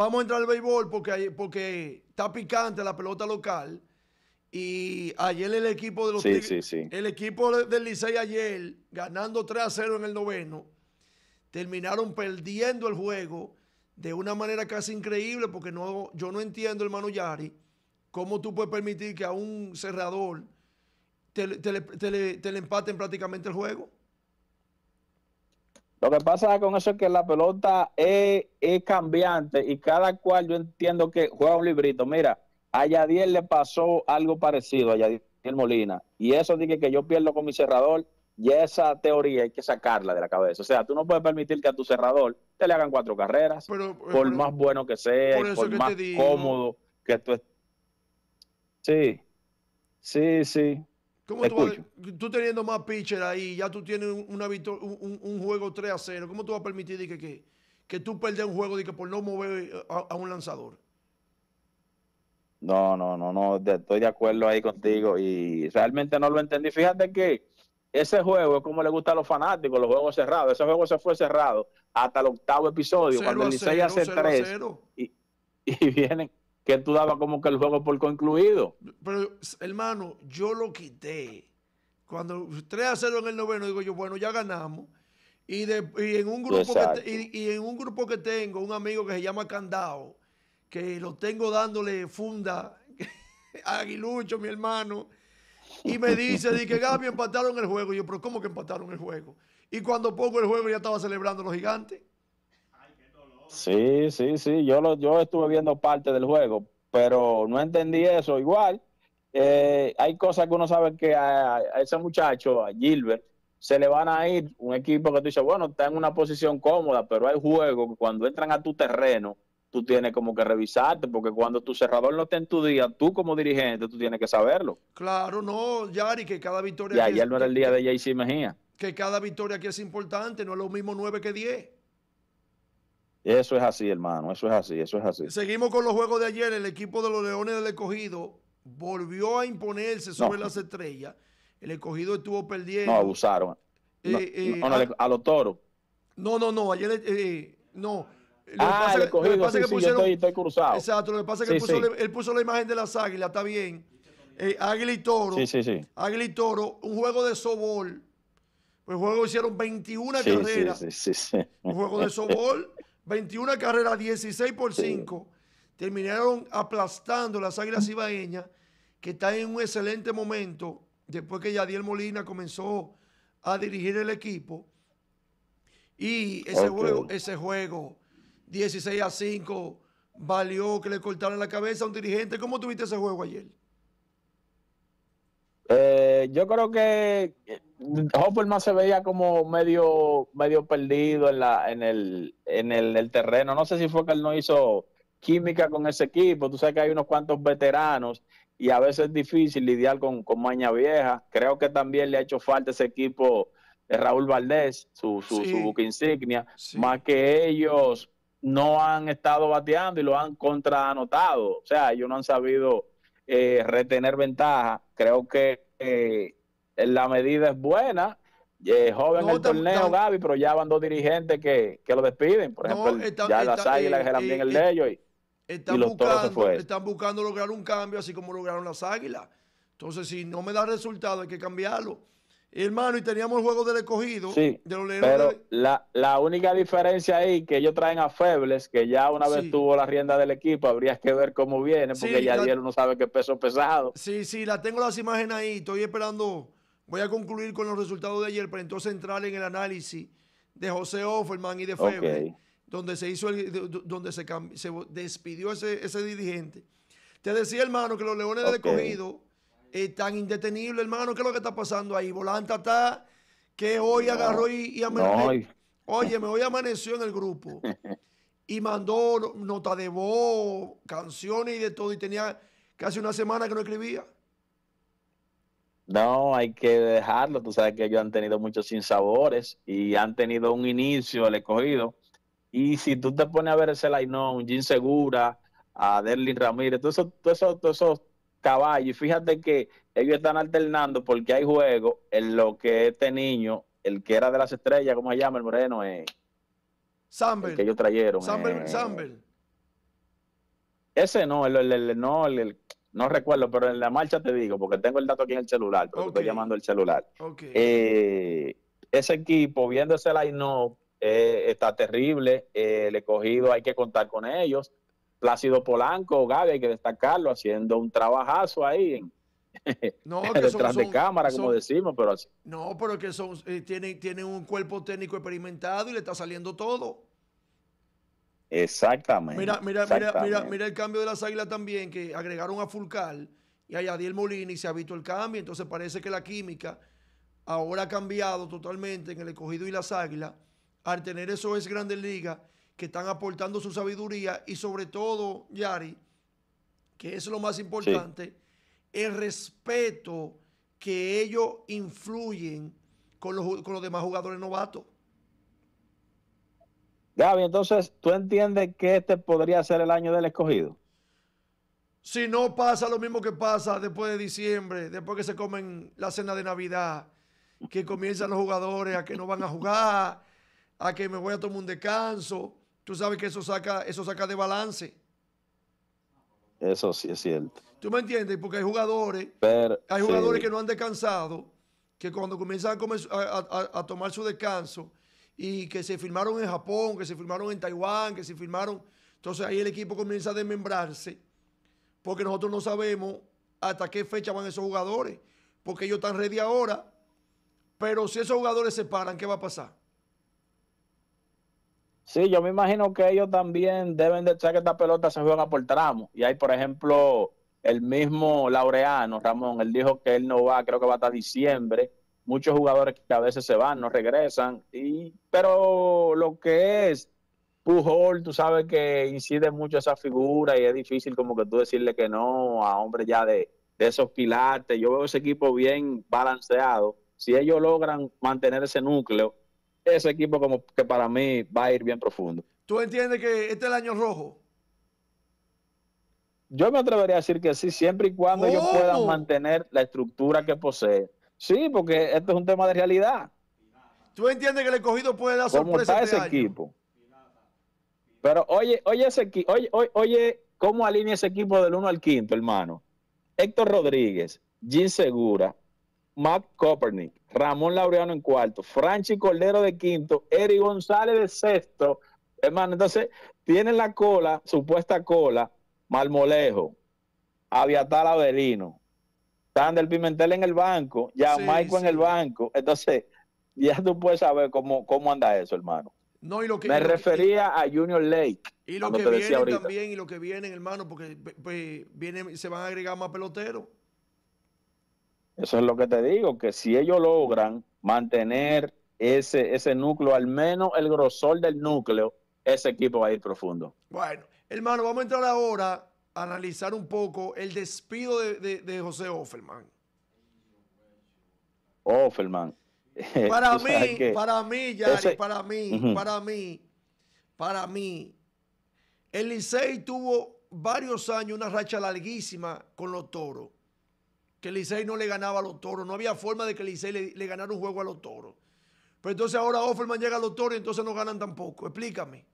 vamos a entrar al béisbol porque, porque está picante la pelota local. Y ayer el equipo de los el equipo del Licey ayer, ganando 3 a 0 en el noveno, terminaron perdiendo el juego de una manera casi increíble, porque no, yo no entiendo, hermano Yari, cómo tú puedes permitir que a un cerrador te, te le empaten prácticamente el juego. Lo que pasa con eso es que la pelota es, cambiante y cada cual yo entiendo que juega un librito. Mira, a Yadier le pasó algo parecido a Yadier Molina. Y eso dije que yo pierdo con mi cerrador, y esa teoría hay que sacarla de la cabeza. O sea, tú no puedes permitir que a tu cerrador te le hagan cuatro carreras, eh, por más bueno que sea, por, más cómodo que tú estés. Sí, sí, sí. ¿Cómo tú, teniendo más pitcher ahí, ya tú tienes un, juego 3 a 0, ¿cómo tú vas a permitir que, tú perdes un juego de que por no mover eh, a, un lanzador? No, no, no, no, estoy de acuerdo ahí contigo y realmente no lo entendí. Fíjate que ese juego es como le gusta a los fanáticos, los juegos cerrados. Ese juego se fue cerrado hasta el octavo episodio, cuando el hace 3 y, y vienen que tú dabas como que el juego por concluido. Pero, hermano, yo lo quité. Cuando 3 a 0 en el noveno, digo yo, bueno, ya ganamos. Y, en, un grupo que y, en un grupo que tengo, un amigo que se llama Candao, que lo tengo dándole funda a Aguilucho, mi hermano, y me dice, dije, que Gaby empataron el juego. yo, pero ¿cómo que empataron el juego? Y cuando pongo el juego ya estaba celebrando los gigantes. Sí, sí, sí, yo, lo, yo estuve viendo parte del juego, pero no entendí eso. Igual, eh, hay cosas que uno sabe que a, ese muchacho, a Gilbert, se le van a ir un equipo que tú dices, bueno, está en una posición cómoda, pero hay juegos que cuando entran a tu terreno, tú tienes como que revisarte, porque cuando tu cerrador no está en tu día, tú como dirigente, tú tienes que saberlo. Claro, no, Yari, que cada victoria... Y ayer no era el día de JC Mejía. Que cada victoria aquí es importante, no es lo mismo 9 que 10. Eso es así, hermano, eso es así, eso es así. Seguimos con los juegos de ayer, el equipo de los Leones del Escogido volvió a imponerse sobre las estrellas, el Escogido estuvo perdiendo. No, abusaron. Eh, eh, a, los toros. No, no, no, ayer no. el escogido, que estoy, cruzado. Exacto, lo que pasa es que puso, él puso la imagen de las águilas, está bien. Eh, águila y toro. Sí, sí, sí. Águila y toro, un juego de sobol. Pues el juego hicieron 21 carreras. Un juego de sobol. 21 carreras, 16 por 5. Terminaron aplastando las Águilas Ibaeñas, que está en un excelente momento después que Yadiel Molina comenzó a dirigir el equipo. Y ese juego, ese juego, 16 a 5, valió que le cortaran la cabeza a un dirigente. ¿Cómo tuviste ese juego ayer? Eh, yo creo que más eh, se veía como medio, medio perdido en, la, en, el, en el, terreno. No sé si fue que él no hizo química con ese equipo. Tú sabes que hay unos cuantos veteranos y a veces es difícil lidiar con, con Maña Vieja. Creo que también le ha hecho falta ese equipo de Raúl Valdés, su, su, su buque insignia, más que ellos no han estado bateando y lo han contraanotado. O sea, ellos no han sabido eh, retener ventaja creo que eh, la medida es buena. Eh, joven el torneo, Gaby, pero ya van dos dirigentes que, lo despiden. Por ejemplo, ya las águilas eran bien el de eh, ellos y, están, buscando, están buscando lograr un cambio así como lograron las águilas. Entonces, si no me da resultado, hay que cambiarlo. Hermano, y teníamos el juego del escogido. de los pero la, la, única diferencia ahí que ellos traen a Febles, que ya una vez tuvo la rienda del equipo, habría que ver cómo viene, porque ya no sabe qué peso pesado. Sí, sí, la tengo las imágenes ahí. Estoy esperando. Voy a concluir con los resultados de ayer pero entonces entrar en el análisis de José Offerman y de Febles, donde se hizo donde se, se despidió ese, dirigente. Te decía, hermano, que los Leones del Escogido eh, tan indetenible, hermano. ¿Qué es lo que está pasando ahí? Volanta está que hoy agarró y, amaneció. Oye, me hoy amaneció en el grupo y mandó nota de voz, canciones y de todo. Y tenía casi una semana que no escribía. No, hay que dejarlo. Tú sabes que ellos han tenido muchos sinsabores y han tenido un inicio el escogido. Y si tú te pones a ver ese Lainón, Jean Segura, a Derlin Ramírez, todos esos, todos caballo. Y fíjate que ellos están alternando porque hay juego en lo que este niño, el que era de las estrellas, ¿cómo se llama? El moreno es. Eh. que ellos trajeron. Eh. Ese no, el, no, el, no recuerdo, pero en la marcha te digo, porque tengo el dato aquí en el celular, porque estoy llamando el celular. Eh, ese equipo, viéndose la INO, está terrible. el cogido hay que contar con ellos Plácido Polanco, Gaby, hay que destacarlo, haciendo un trabajazo ahí en, no, detrás de cámara, como decimos, pero así. No, pero que son, eh, tiene tienen, un cuerpo técnico experimentado y le está saliendo todo. Exactamente. Mira, mira, mira, mira, mira el cambio de las águilas también, que agregaron a Fulcal y a Yadiel Molina y se ha visto el cambio. Entonces parece que la química ahora ha cambiado totalmente en el escogido y las águilas. Al tener eso es Grandes Ligas que están aportando su sabiduría y sobre todo, Yari, que es lo más importante, el respeto que ellos influyen con los, con los demás jugadores novatos. Gaby, entonces, ¿tú entiendes que este podría ser el año del escogido? Si no pasa lo mismo que pasa después de diciembre, después que se comen la cena de Navidad, que comienzan los jugadores a que no van a jugar, a que me voy a tomar un descanso, Tú sabes que eso saca, eso saca de balance. Eso sí es cierto. ¿Tú me entiendes? Porque hay jugadores, hay jugadores que no han descansado, que cuando comienzan a, a, tomar su descanso y que se firmaron en Japón, que se firmaron en Taiwán, que se firmaron, entonces ahí el equipo comienza a desmembrarse, porque nosotros no sabemos hasta qué fecha van esos jugadores, porque ellos están ready ahora, pero si esos jugadores se paran, ¿qué va a pasar? Sí, yo me imagino que ellos también deben de saber que esta pelota se juega por tramo. Y hay, por ejemplo, el mismo Laureano, Ramón, él dijo que él no va, creo que va hasta diciembre. Muchos jugadores que a veces se van, no regresan. Y, pero lo que es Pujol, tú sabes que incide mucho esa figura y es difícil como que tú decirle que no a hombres ya de, de esos pilates. Yo veo ese equipo bien balanceado. Si ellos logran mantener ese núcleo, ese equipo como que para mí va a ir bien profundo. ¿Tú entiendes que este es el año rojo? Yo me atrevería a decir que sí, siempre y cuando ellos puedan mantener la estructura que posee. Sí, porque esto es un tema de realidad. ¿Tú entiendes que el escogido puede dar sorpresa este ese equipo? Pero oye, oye, ese, oye, oye, ¿cómo alinea ese equipo del 1 al 5, hermano? Héctor Rodríguez, Jim Segura, Matt Copernic. Ramón Laureano en cuarto, Franchi Cordero de quinto, Eri González de sexto. Hermano, entonces tienen la cola, supuesta cola, Marmolejo, Aviatal Avelino, Sander Pimentel en el banco, ya Maico en el banco. Entonces, ya tú puedes saber cómo, anda eso, hermano. No, lo que, Me refería a Junior Lake. Y lo que viene también, y lo que vienen, hermano, porque pues, viene, se van a agregar más peloteros. Eso es lo que te digo, que si ellos logran mantener ese, ese núcleo, al menos el grosor del núcleo, ese equipo va a ir profundo. Bueno, hermano, vamos a entrar ahora a analizar un poco el despido de, José Offerman. Offerman. Para mí, para mí, Yari, para mí, para mí, para mí, el Licey tuvo varios años, una racha larguísima con los toros que Licey no le ganaba a los toros. No había forma de que Licey le, ganara un juego a los toros. Pero entonces ahora Offerman llega a los toros y entonces no ganan tampoco. Explícame.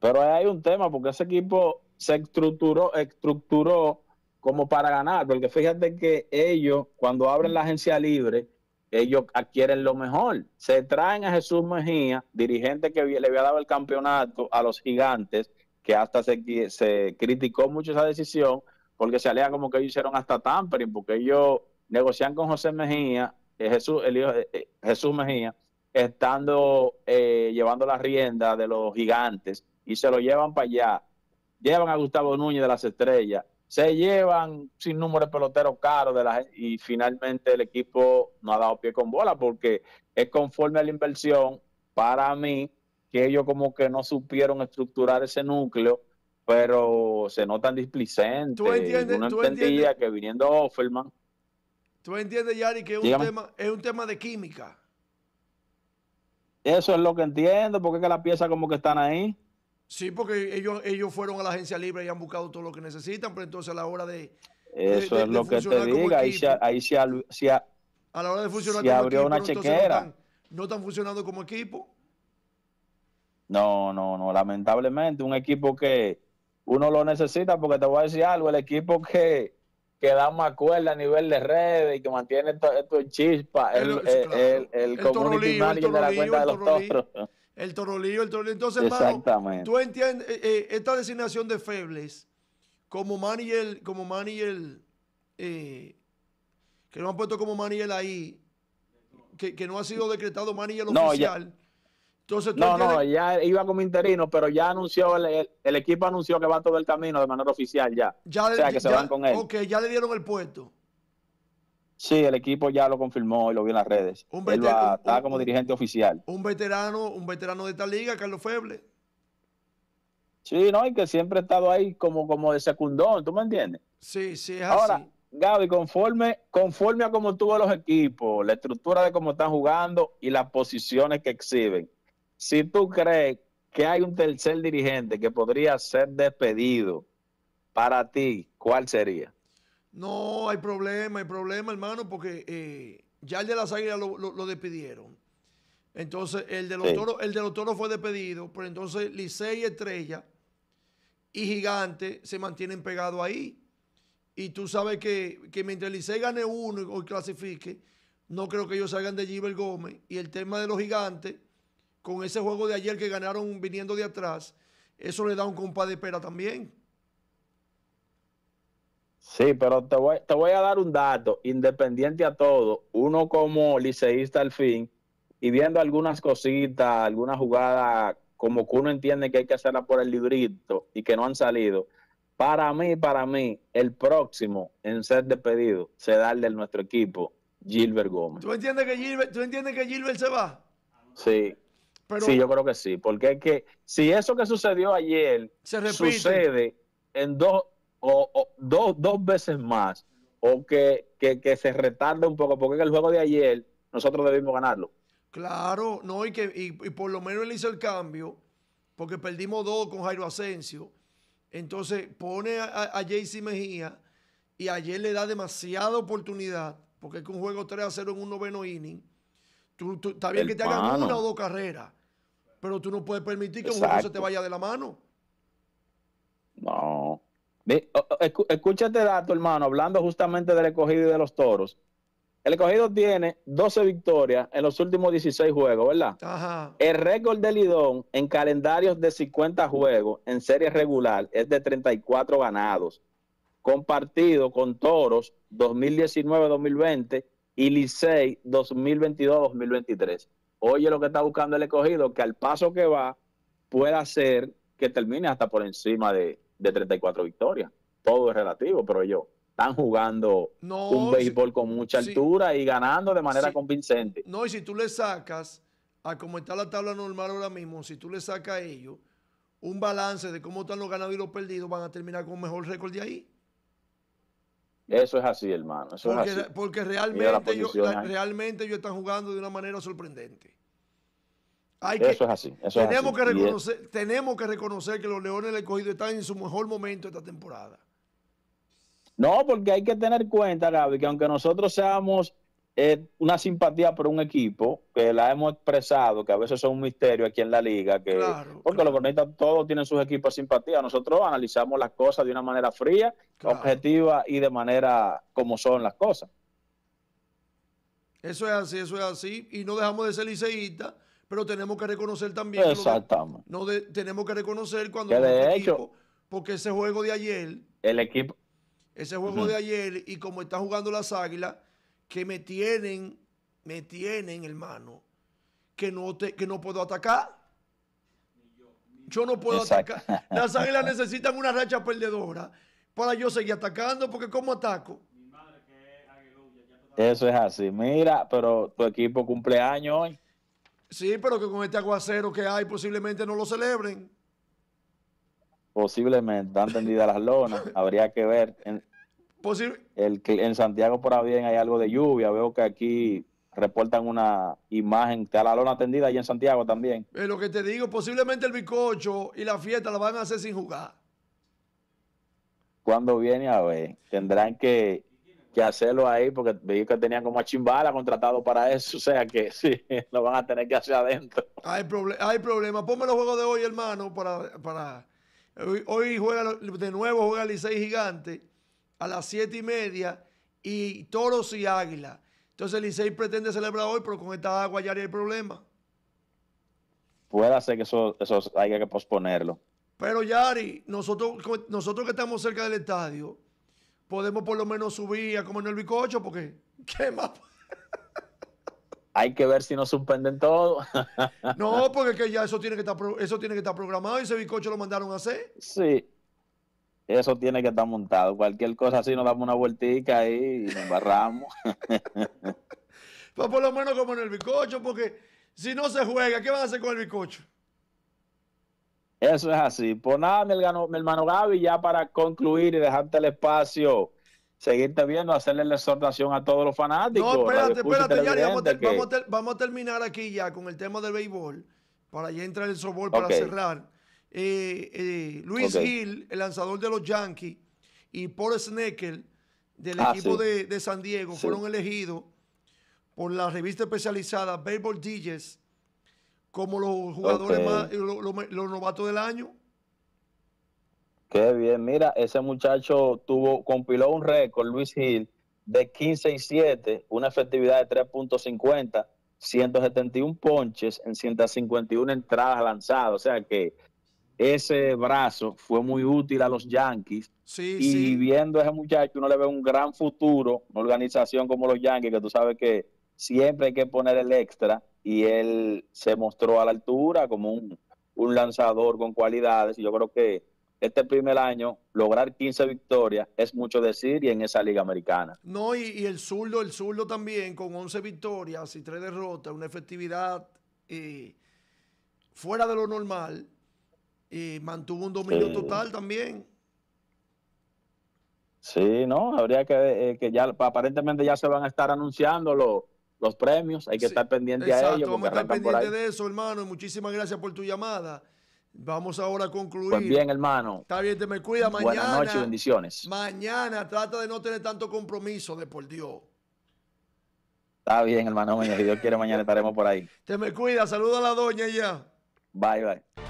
Pero hay un tema, porque ese equipo se estructuró, estructuró como para ganar. Porque fíjate que ellos, cuando abren la agencia libre, ellos adquieren lo mejor. Se traen a Jesús Mejía, dirigente que le había dado el campeonato a los gigantes, que hasta se criticó mucho esa decisión, porque se alegan como que ellos hicieron hasta tampering, porque ellos negocian con José Mejía, eh, Jesús, el hijo, eh, Jesús Mejía, estando eh, llevando la rienda de los gigantes y se lo llevan para allá. Llevan a Gustavo Núñez de las Estrellas, se llevan sin número de peloteros caros de la, y finalmente el equipo no ha dado pie con bola porque es conforme a la inversión para mí que ellos como que no supieron estructurar ese núcleo pero se notan displicentes. ¿Tú entiendes, ¿tú entiendes? que viniendo Offerman. ¿Tú entiendes, Yari, que es un, tema, de química? Eso es lo que entiendo, porque es que las piezas como que están ahí. Sí, porque ellos, ellos fueron a la agencia libre y han buscado todo lo que necesitan, pero entonces a la hora de. Eso es lo que te diga, ahí, se, a la hora de funcionar abrió una chequera. no están funcionando como equipo. No, no, no. Lamentablemente, un equipo que, uno lo necesita porque te voy a decir algo, el equipo que, que da más cuerda a nivel de redes y que mantiene esto, chispa, eh, el, el, el, el community manager de la cuenta de los El torolío, el torolío. Entonces, mano, tú entiendes eh, eh, esta designación de Febles como manager, como manager, que lo han puesto como manager ahí, que, no ha sido decretado manager oficial no, no, ya iba como interino, pero ya anunció, el, equipo anunció que va todo el camino de manera oficial ya. ya o sea, que se van con él. Ok, ya le dieron el puesto. Sí, el equipo ya lo confirmó y lo vio en las redes. Un él va, está como dirigente oficial. Un veterano, un veterano de esta liga, Carlos Feble. Sí, no, y que siempre ha estado ahí como, como de secundón, ¿tú me entiendes? Sí, sí, es Ahora, Gaby, conforme, conforme a cómo tuvo los equipos, la estructura de cómo están jugando y las posiciones que exhiben, si tú crees que hay un tercer dirigente que podría ser despedido, para ti, ¿cuál sería? No, hay problema, hay problema, hermano, porque eh, ya el de las águilas lo, despidieron. Entonces, el de los toros, el de los toros fue despedido, pero entonces Licey Estrella y Gigante se mantienen pegados ahí. Y tú sabes que, mientras Licey gane uno y, hoy clasifique, no creo que ellos salgan de Gilbert Gómez. Y el tema de los gigantes, con ese juego de ayer que ganaron viniendo de atrás, eso le da un compás de espera también. Sí, pero te voy, a dar un dato, independiente a todo, uno como liceísta al fin, y viendo algunas cositas, algunas jugadas como que uno entiende que hay que hacerla por el librito y que no han salido. Para mí, para mí, el próximo en ser despedido será el de nuestro equipo, Gilbert Gómez. ¿Tú entiendes que Gilbert, ¿tú entiendes que Gilbert se va? Sí sí, yo creo que sí, porque es que si eso que sucedió ayer sucede en dos o, dos, veces más, o que, se retarda un poco, porque en el juego de ayer nosotros debimos ganarlo. Claro, no, y que y, por lo menos él hizo el cambio, porque perdimos dos con Jairo Asensio. Entonces pone a, a Mejía y ayer le da demasiada oportunidad, porque es que un juego 3 a 0 en un noveno inning. está bien que te hagan una o dos carreras, pero tú no puedes permitir que un juego se te vaya de la mano. No. Escúchate dato, hermano, hablando justamente del escogido y de los toros. El escogido tiene 12 victorias en los últimos 16 juegos, ¿verdad? Ajá. El récord de Lidón en calendarios de 50 juegos en serie regular es de 34 ganados, compartido con Toros 2019-2020 y Licey 2022-2023. Oye, lo que está buscando el escogido, que al paso que va, pueda ser que termine hasta por encima de, de 34 victorias. Todo es relativo, pero ellos están jugando un béisbol con mucha altura y ganando de manera convincente. No, y si tú le sacas, a como está la tabla normal ahora mismo, si tú le sacas a ellos un balance de cómo están los ganados y los perdidos, van a terminar con un mejor récord de ahí. Eso es así, hermano. porque, realmente, ellos, realmente están jugando de una manera sorprendente. eso es así. tenemos, Que reconocer, que los Leones del Cogido están en su mejor momento esta temporada. No, porque hay que tener cuenta, Gaby, que aunque nosotros seamos es una simpatía por un equipo que la hemos expresado, que a veces son un misterio aquí en la liga, que porque los bonitas todos tienen sus equipos de simpatía. Nosotros analizamos las cosas de una manera fría, objetiva y de manera como son las cosas. Eso es así, eso es así. Y no dejamos de ser liceístas, pero tenemos que reconocer también. Exactamente. no tenemos que reconocer cuando. de porque ese juego de ayer. El equipo. Ese juego de ayer y como están jugando las águilas que me tienen, me tienen, hermano, que no, te, que no puedo atacar. Yo no puedo atacar. Las águilas necesitan una racha perdedora para yo seguir atacando, porque ¿cómo ataco? Eso es así. Mira, pero tu equipo cumple años hoy. Sí, pero que con este aguacero que hay posiblemente no lo celebren. Posiblemente, están tendidas las lonas. Habría que ver Posible. El, en Santiago por ahí hay algo de lluvia. Veo que aquí reportan una imagen, está la lona tendida y en Santiago también. lo que te digo, posiblemente el bizcocho y la fiesta la van a hacer sin jugar. Cuando viene a ver, tendrán que, que hacerlo ahí porque vi que tenían como a Chimbala contratado para eso, o sea que sí, lo van a tener que hacer adentro. Hay, problema. hay problema, ponme los juegos de hoy, hermano, para... para... Hoy, juega de nuevo, juega Licey Gigante a las siete y media y toros y águila Entonces el pretende celebrar hoy, pero con esta agua ya hay problema. Puede ser que eso, eso haya que posponerlo. Pero Yari, nosotros, nosotros que estamos cerca del estadio, podemos por lo menos subir a comer el bicocho, porque ¿qué más? Hay que ver si nos suspenden todo. no, porque ya eso tiene que estar eso tiene que estar programado y ese bicocho lo mandaron a hacer. Sí, eso tiene que estar montado. Cualquier cosa así nos damos una vueltica ahí y nos embarramos. pues por lo menos como en el bizcocho, porque si no se juega, ¿qué va a hacer con el bizcocho? Eso es así. Pues nada, mi hermano, Gaby, ya para concluir y dejarte el espacio, seguirte viendo, hacerle la exhortación a todos los fanáticos. No, espérate, espérate, ya, vamos, a terminar aquí ya con el tema del béisbol, para ya entrar el softball, para cerrar. Eh, eh, Luis Gil el lanzador de los Yankees, y Paul Snecker, del ah, equipo de, San Diego, fueron elegidos por la revista especializada Baseball Digest como los jugadores más, eh, los, novatos del año. Qué bien, mira, ese muchacho tuvo, compiló un récord, Luis Hill, de 15 y 7, una efectividad de 3.50, 171 ponches en 151 entradas lanzadas. O sea que ese brazo fue muy útil a los Yankees. y viendo a ese muchacho, uno le ve un gran futuro, una organización como los Yankees, que tú sabes que siempre hay que poner el extra, y él se mostró a la altura como un, lanzador con cualidades, y yo creo que este primer año, lograr 15 victorias es mucho decir y en esa liga americana. No, y, el zurdo, el zurdo también, con 11 victorias y 3 derrotas, una efectividad eh, fuera de lo normal, y mantuvo un dominio total también. Sí, no, habría eh, que, ya aparentemente ya se van a estar anunciando los, premios, hay que estar pendiente a ellos. de eso, hermano, muchísimas gracias por tu llamada. Vamos ahora a concluir. Pues bien, hermano. Está bien, te me cuida mañana. Buenas noches, bendiciones. Mañana trata de no tener tanto compromiso de por Dios. Está bien, hermano. Si Dios quiere, mañana estaremos por ahí. Te me cuida. Saluda a la doña ya. Bye, bye.